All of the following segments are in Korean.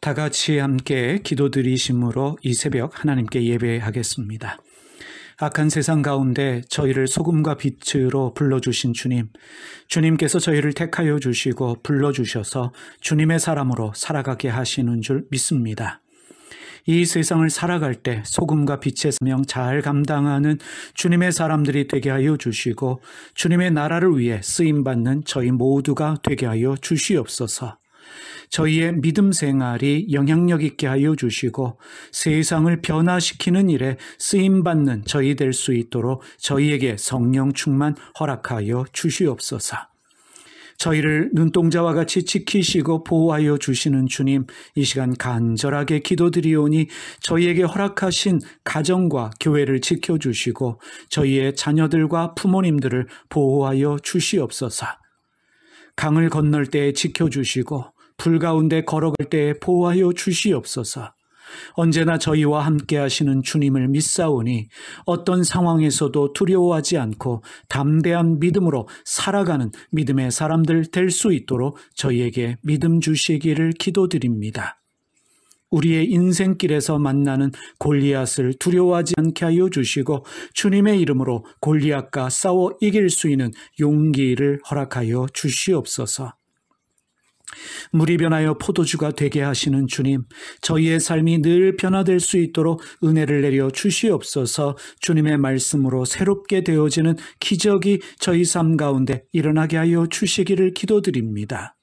다 같이 함께 기도드리심으로 이 새벽 하나님께 예배하겠습니다. 악한 세상 가운데 저희를 소금과 빛으로 불러주신 주님, 주님께서 저희를 택하여 주시고 불러주셔서 주님의 사람으로 살아가게 하시는 줄 믿습니다. 이 세상을 살아갈 때 소금과 빛의 사명 잘 감당하는 주님의 사람들이 되게 하여 주시고 주님의 나라를 위해 쓰임받는 저희 모두가 되게 하여 주시옵소서. 저희의 믿음 생활이 영향력 있게 하여 주시고 세상을 변화시키는 일에 쓰임받는 저희 될 수 있도록 저희에게 성령 충만 허락하여 주시옵소서. 저희를 눈동자와 같이 지키시고 보호하여 주시는 주님, 이 시간 간절하게 기도드리오니 저희에게 허락하신 가정과 교회를 지켜주시고 저희의 자녀들과 부모님들을 보호하여 주시옵소서. 강을 건널 때 지켜주시고 불 가운데 걸어갈 때 보호하여 주시옵소서. 언제나 저희와 함께 하시는 주님을 믿사오니 어떤 상황에서도 두려워하지 않고 담대한 믿음으로 살아가는 믿음의 사람들 될 수 있도록 저희에게 믿음 주시기를 기도드립니다. 우리의 인생길에서 만나는 골리앗을 두려워하지 않게 하여 주시고 주님의 이름으로 골리앗과 싸워 이길 수 있는 용기를 허락하여 주시옵소서. 물이 변하여 포도주가 되게 하시는 주님, 저희의 삶이 늘 변화될 수 있도록 은혜를 내려 주시옵소서 주님의 말씀으로 새롭게 되어지는 기적이 저희 삶 가운데 일어나게 하여 주시기를 기도드립니다.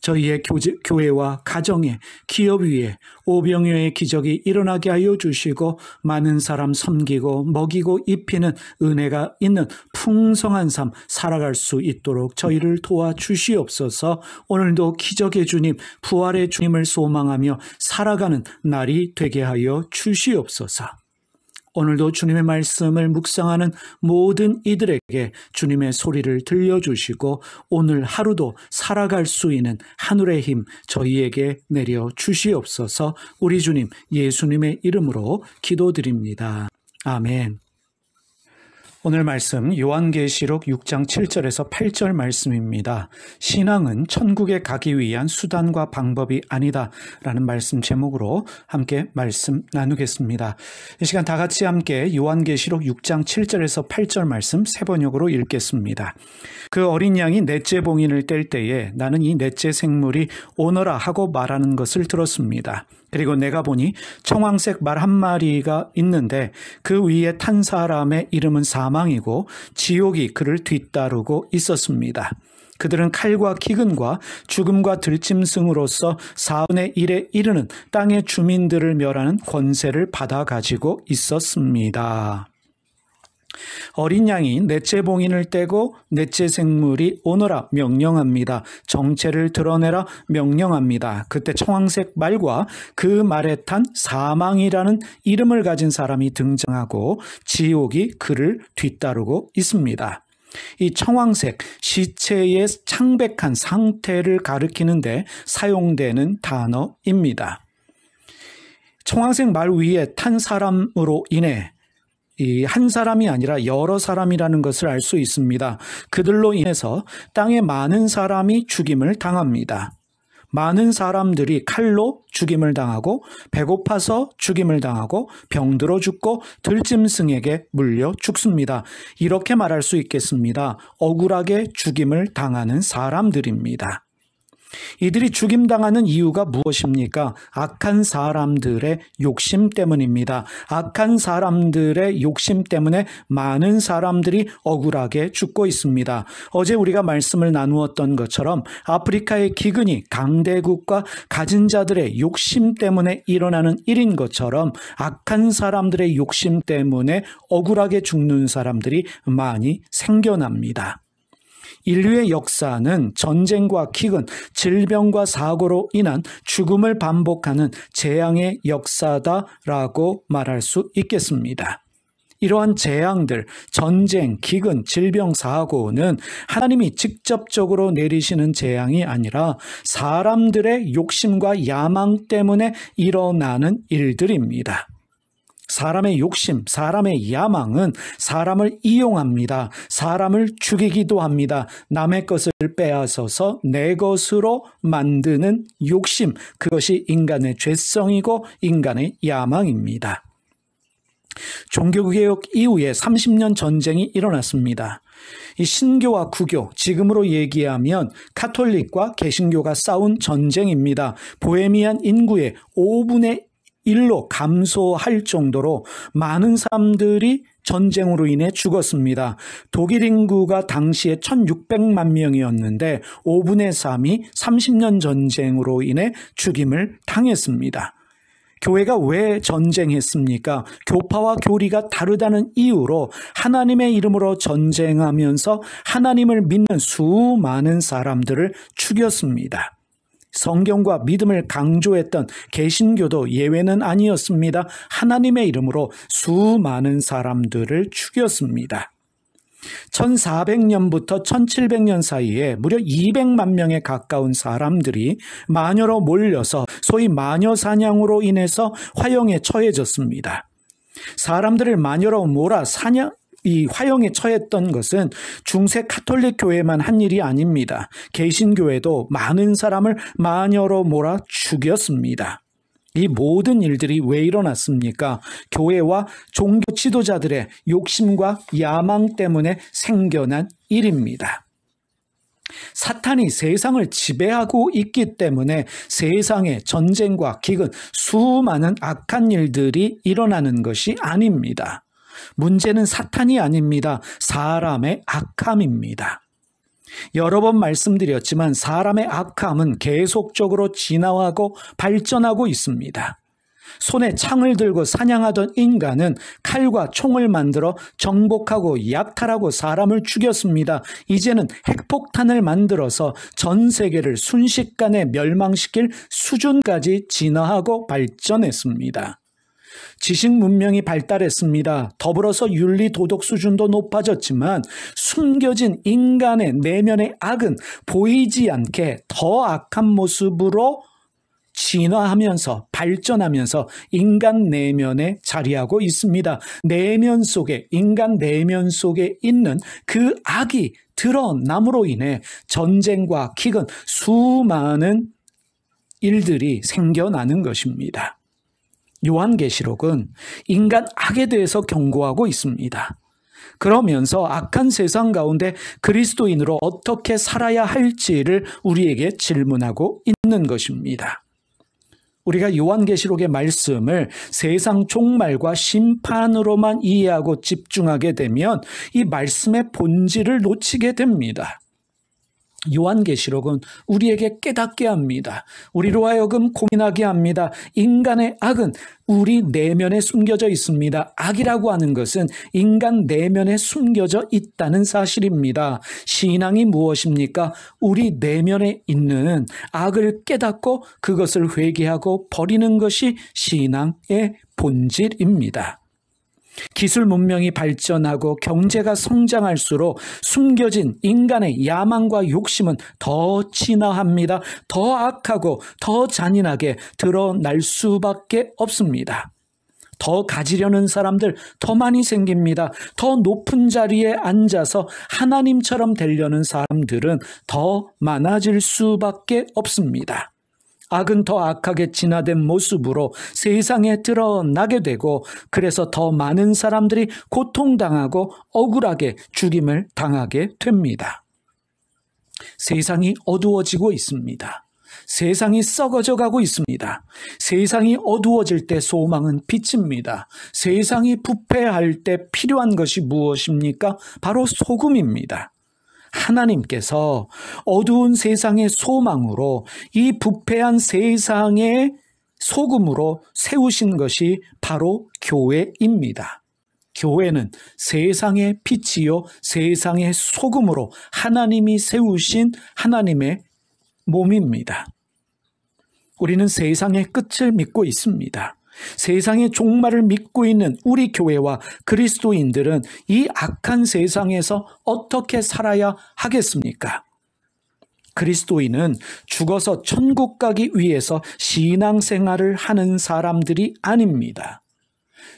저희의 교제, 교회와 가정에, 기업 위에 오병여의 기적이 일어나게 하여 주시고 많은 사람 섬기고 먹이고 입히는 은혜가 있는 풍성한 삶 살아갈 수 있도록 저희를 도와주시옵소서 오늘도 기적의 주님, 부활의 주님을 소망하며 살아가는 날이 되게 하여 주시옵소서. 오늘도 주님의 말씀을 묵상하는 모든 이들에게 주님의 소리를 들려주시고 오늘 하루도 살아갈 수 있는 하늘의 힘 저희에게 내려 주시옵소서 우리 주님 예수님의 이름으로 기도드립니다. 아멘. 오늘 말씀 요한계시록 6장 7절에서 8절 말씀입니다. 신앙은 천국에 가기 위한 수단과 방법이 아니다. 라는 말씀 제목으로 함께 말씀 나누겠습니다. 이 시간 다 같이 함께 요한계시록 6장 7절에서 8절 말씀 세 번역으로 읽겠습니다. 그 어린 양이 넷째 봉인을 뗄 때에 나는 이 넷째 생물이 오너라 하고 말하는 것을 들었습니다. 그리고 내가 보니 청황색 말 한 마리가 있는데 그 위에 탄 사람의 이름은 사망이고 지옥이 그를 뒤따르고 있었습니다. 그들은 칼과 기근과 죽음과 들짐승으로서 사분의일에 이르는 땅의 주민들을 멸하는 권세를 받아 가지고 있었습니다. 어린 양이 넷째 봉인을 떼고 넷째 생물이 오너라 명령합니다. 정체를 드러내라 명령합니다. 그때 청황색 말과 그 말에 탄 사망이라는 이름을 가진 사람이 등장하고 지옥이 그를 뒤따르고 있습니다. 이 청황색 시체의 창백한 상태를 가리키는데 사용되는 단어입니다. 청황색 말 위에 탄 사람으로 인해 이한 사람이 아니라 여러 사람이라는 것을 알 수 있습니다. 그들로 인해서 땅에 많은 사람이 죽임을 당합니다. 많은 사람들이 칼로 죽임을 당하고 배고파서 죽임을 당하고 병들어 죽고 들짐승에게 물려 죽습니다. 이렇게 말할 수 있겠습니다. 억울하게 죽임을 당하는 사람들입니다. 이들이 죽임당하는 이유가 무엇입니까? 악한 사람들의 욕심 때문입니다. 악한 사람들의 욕심 때문에 많은 사람들이 억울하게 죽고 있습니다. 어제 우리가 말씀을 나누었던 것처럼 아프리카의 기근이 강대국과 가진 자들의 욕심 때문에 일어나는 일인 것처럼 악한 사람들의 욕심 때문에 억울하게 죽는 사람들이 많이 생겨납니다. 인류의 역사는 전쟁과 킥은 질병과 사고로 인한 죽음을 반복하는 재앙의 역사다라고 말할 수 있겠습니다. 이러한 재앙들, 전쟁, 기근, 질병, 사고는 하나님이 직접적으로 내리시는 재앙이 아니라 사람들의 욕심과 야망 때문에 일어나는 일들입니다. 사람의 욕심, 사람의 야망은 사람을 이용합니다. 사람을 죽이기도 합니다. 남의 것을 빼앗아서 내 것으로 만드는 욕심, 그것이 인간의 죄성이고 인간의 야망입니다. 종교개혁 이후에 30년 전쟁이 일어났습니다. 이 신교와 구교, 지금으로 얘기하면 카톨릭과 개신교가 싸운 전쟁입니다. 보헤미안 인구의 5분의 1로 감소할 정도로 많은 사람들이 전쟁으로 인해 죽었습니다. 독일 인구가 당시에 1600만 명이었는데 5분의 3이 30년 전쟁으로 인해 죽임을 당했습니다. 교회가 왜 전쟁했습니까? 교파와 교리가 다르다는 이유로 하나님의 이름으로 전쟁하면서 하나님을 믿는 수많은 사람들을 죽였습니다. 성경과 믿음을 강조했던 개신교도 예외는 아니었습니다. 하나님의 이름으로 수많은 사람들을 죽였습니다. 1400년부터 1700년 사이에 무려 200만 명에 가까운 사람들이 마녀로 몰려서 소위 마녀 사냥으로 인해서 화형에 처해졌습니다. 사람들을 마녀로 몰아 사냥, 이 화형에 처했던 것은 중세 카톨릭 교회만 한 일이 아닙니다. 개신교회도 많은 사람을 마녀로 몰아 죽였습니다. 이 모든 일들이 왜 일어났습니까? 교회와 종교 지도자들의 욕심과 야망 때문에 생겨난 일입니다. 사탄이 세상을 지배하고 있기 때문에 세상에 전쟁과 기근, 수많은 악한 일들이 일어나는 것이 아닙니다. 문제는 사탄이 아닙니다. 사람의 악함입니다. 여러 번 말씀드렸지만 사람의 악함은 계속적으로 진화하고 발전하고 있습니다. 손에 창을 들고 사냥하던 인간은 칼과 총을 만들어 정복하고 약탈하고 사람을 죽였습니다. 이제는 핵폭탄을 만들어서 전 세계를 순식간에 멸망시킬 수준까지 진화하고 발전했습니다. 지식 문명이 발달했습니다. 더불어서 윤리 도덕 수준도 높아졌지만 숨겨진 인간의 내면의 악은 보이지 않게 더 악한 모습으로 진화하면서 발전하면서 인간 내면에 자리하고 있습니다. 내면 속에 인간 내면 속에 있는 그 악이 드러남으로 인해 전쟁과 킥은 수많은 일들이 생겨나는 것입니다. 요한계시록은 인간 악에 대해서 경고하고 있습니다. 그러면서 악한 세상 가운데 그리스도인으로 어떻게 살아야 할지를 우리에게 질문하고 있는 것입니다. 우리가 요한계시록의 말씀을 세상 종말과 심판으로만 이해하고 집중하게 되면 이 말씀의 본질을 놓치게 됩니다. 요한계시록은 우리에게 깨닫게 합니다. 우리로 하여금 고민하게 합니다. 인간의 악은 우리 내면에 숨겨져 있습니다. 악이라고 하는 것은 인간 내면에 숨겨져 있다는 사실입니다. 신앙이 무엇입니까? 우리 내면에 있는 악을 깨닫고 그것을 회개하고 버리는 것이 신앙의 본질입니다. 기술 문명이 발전하고 경제가 성장할수록 숨겨진 인간의 야망과 욕심은 더 진화합니다. 더 악하고 더 잔인하게 드러날 수밖에 없습니다. 더 가지려는 사람들 더 많이 생깁니다. 더 높은 자리에 앉아서 하나님처럼 되려는 사람들은 더 많아질 수밖에 없습니다. 악은 더 악하게 진화된 모습으로 세상에 드러나게 되고 그래서 더 많은 사람들이 고통당하고 억울하게 죽임을 당하게 됩니다. 세상이 어두워지고 있습니다. 세상이 썩어져 가고 있습니다. 세상이 어두워질 때 소망은 빛입니다. 세상이 부패할 때 필요한 것이 무엇입니까? 바로 소금입니다. 하나님께서 어두운 세상의 소망으로 이 부패한 세상의 소금으로 세우신 것이 바로 교회입니다. 교회는 세상의 빛이요, 세상의 소금으로 하나님이 세우신 하나님의 몸입니다. 우리는 세상의 끝을 믿고 있습니다. 세상의 종말을 믿고 있는 우리 교회와 그리스도인들은 이 악한 세상에서 어떻게 살아야 하겠습니까? 그리스도인은 죽어서 천국 가기 위해서 신앙생활을 하는 사람들이 아닙니다.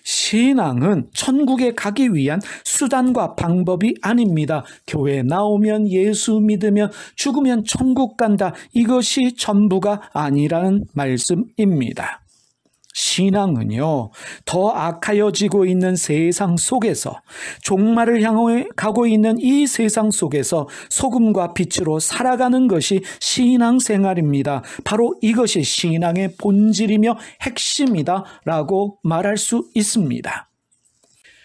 신앙은 천국에 가기 위한 수단과 방법이 아닙니다. 교회 나오면 예수 믿으면 죽으면 천국 간다. 이것이 전부가 아니라는 말씀입니다. 신앙은요, 더 악하여지고 있는 세상 속에서, 종말을 향해 가고 있는 이 세상 속에서 소금과 빛으로 살아가는 것이 신앙생활입니다. 바로 이것이 신앙의 본질이며 핵심이다 라고 말할 수 있습니다.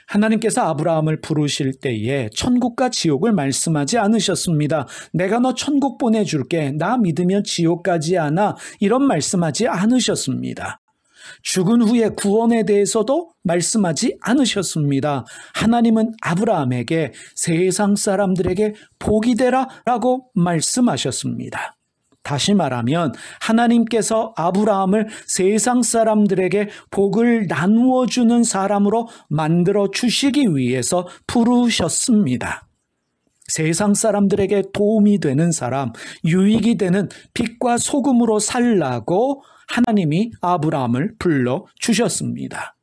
하나님께서 아브라함을 부르실 때에 천국과 지옥을 말씀하지 않으셨습니다. 내가 너 천국 보내줄게. 나 믿으면 지옥까지 하나. 이런 말씀하지 않으셨습니다. 죽은 후에 구원에 대해서도 말씀하지 않으셨습니다. 하나님은 아브라함에게 세상 사람들에게 복이 되라라고 말씀하셨습니다. 다시 말하면 하나님께서 아브라함을 세상 사람들에게 복을 나누어 주는 사람으로 만들어 주시기 위해서 부르셨습니다. 세상 사람들에게 도움이 되는 사람, 유익이 되는 빛과 소금으로 살라고 하나님이 아브라함을 불러 주셨습니다.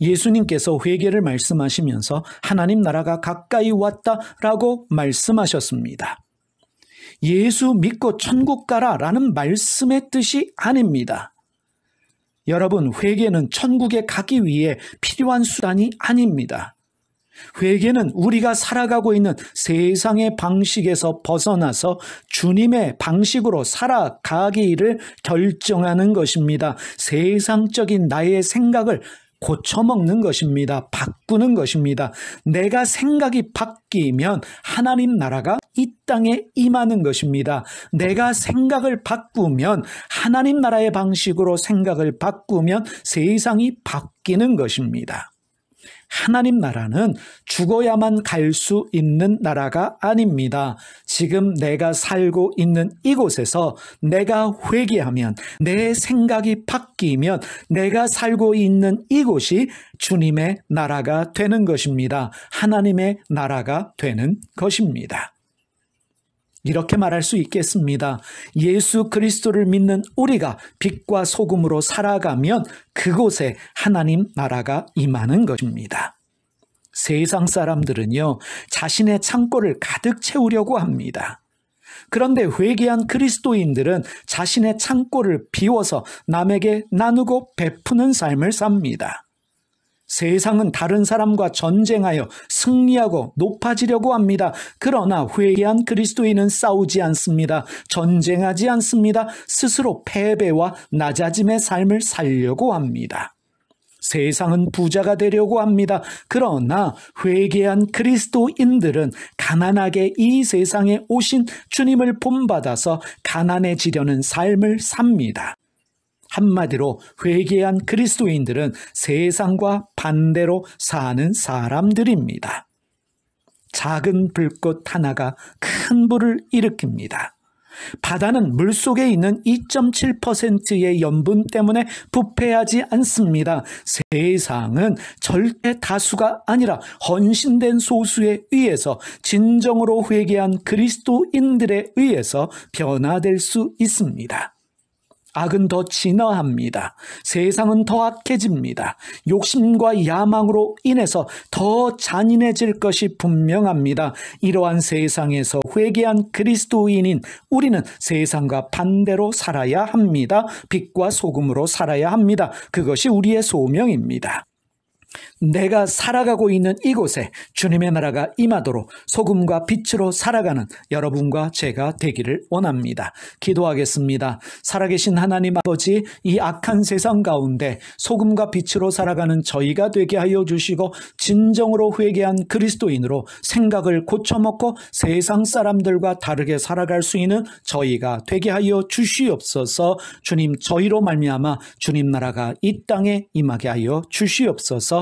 예수님께서 회개를 말씀하시면서 하나님 나라가 가까이 왔다라고 말씀하셨습니다. 예수 믿고 천국 가라라는 말씀의 뜻이 아닙니다. 여러분, 회개는 천국에 가기 위해 필요한 수단이 아닙니다. 회개는 우리가 살아가고 있는 세상의 방식에서 벗어나서 주님의 방식으로 살아가기를 결정하는 것입니다. 세상적인 나의 생각을 고쳐먹는 것입니다. 바꾸는 것입니다. 내가 생각이 바뀌면 하나님 나라가 이 땅에 임하는 것입니다. 내가 생각을 바꾸면 하나님 나라의 방식으로 생각을 바꾸면 세상이 바뀌는 것입니다. 하나님 나라는 죽어야만 갈 수 있는 나라가 아닙니다. 지금 내가 살고 있는 이곳에서 내가 회개하면 내 생각이 바뀌면 내가 살고 있는 이곳이 주님의 나라가 되는 것입니다. 하나님의 나라가 되는 것입니다. 이렇게 말할 수 있겠습니다. 예수 그리스도를 믿는 우리가 빛과 소금으로 살아가면 그곳에 하나님 나라가 임하는 것입니다. 세상 사람들은요, 자신의 창고를 가득 채우려고 합니다. 그런데 회개한 그리스도인들은 자신의 창고를 비워서 남에게 나누고 베푸는 삶을 삽니다. 세상은 다른 사람과 전쟁하여 승리하고 높아지려고 합니다. 그러나 회개한 그리스도인은 싸우지 않습니다. 전쟁하지 않습니다. 스스로 패배와 낮아짐의 삶을 살려고 합니다. 세상은 부자가 되려고 합니다. 그러나 회개한 그리스도인들은 가난하게 이 세상에 오신 주님을 본받아서 가난해지려는 삶을 삽니다. 한마디로 회개한 그리스도인들은 세상과 반대로 사는 사람들입니다. 작은 불꽃 하나가 큰 불을 일으킵니다. 바다는 물 속에 있는 2.7%의 염분 때문에 부패하지 않습니다. 세상은 절대 다수가 아니라 헌신된 소수에 의해서 진정으로 회개한 그리스도인들에 의해서 변화될 수 있습니다. 악은 더 진화합니다. 세상은 더 악해집니다. 욕심과 야망으로 인해서 더 잔인해질 것이 분명합니다. 이러한 세상에서 회개한 그리스도인인 우리는 세상과 반대로 살아야 합니다. 빛과 소금으로 살아야 합니다. 그것이 우리의 소명입니다. 내가 살아가고 있는 이곳에 주님의 나라가 임하도록 소금과 빛으로 살아가는 여러분과 제가 되기를 원합니다. 기도하겠습니다. 살아계신 하나님 아버지 이 악한 세상 가운데 소금과 빛으로 살아가는 저희가 되게 하여 주시고 진정으로 회개한 그리스도인으로 생각을 고쳐먹고 세상 사람들과 다르게 살아갈 수 있는 저희가 되게 하여 주시옵소서 주님 저희로 말미암아 주님 나라가 이 땅에 임하게 하여 주시옵소서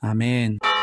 아멘.